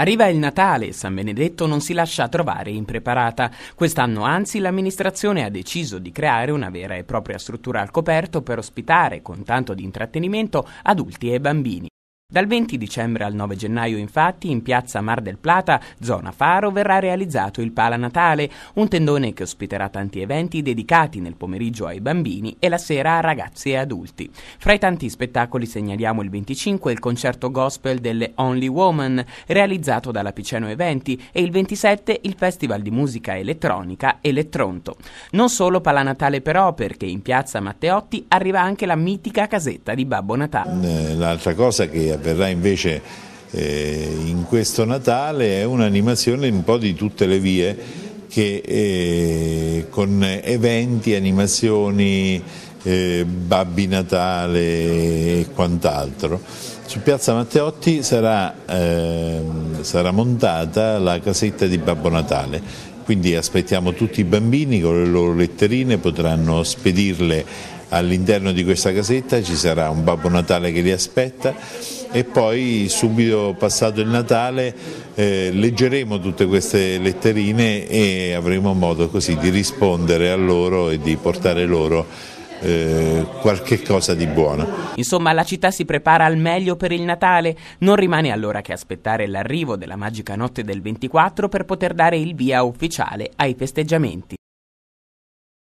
Arriva il Natale e San Benedetto non si lascia trovare impreparata. Quest'anno anzi l'amministrazione ha deciso di creare una vera e propria struttura al coperto per ospitare, con tanto di intrattenimento, adulti e bambini. Dal 20 dicembre al 9 gennaio, infatti, in piazza Mar del Plata, zona Faro, verrà realizzato il Pala Natale, un tendone che ospiterà tanti eventi dedicati nel pomeriggio ai bambini e la sera a ragazzi e adulti. Fra i tanti spettacoli segnaliamo il 25 il concerto gospel delle Only Woman, realizzato dalla Piceno Eventi, e il 27 il Festival di Musica Elettronica Elettronto. Non solo Pala Natale però, perché in piazza Matteotti arriva anche la mitica casetta di Babbo Natale. Eh, l'altra cosa che avverrà invece eh, in questo Natale è un'animazione un po' di tutte le vie che eh, con eventi, animazioni, eh, Babbi Natale e quant'altro. Su Piazza Matteotti sarà, ehm, sarà montata la casetta di Babbo Natale, quindi aspettiamo tutti i bambini con le loro letterine, potranno spedirle all'interno di questa casetta ci sarà un Babbo Natale che li aspetta e poi subito passato il Natale eh, leggeremo tutte queste letterine e avremo modo così di rispondere a loro e di portare loro eh, qualche cosa di buono. Insomma, la città si prepara al meglio per il Natale, non rimane allora che aspettare l'arrivo della magica notte del 24 per poter dare il via ufficiale ai festeggiamenti.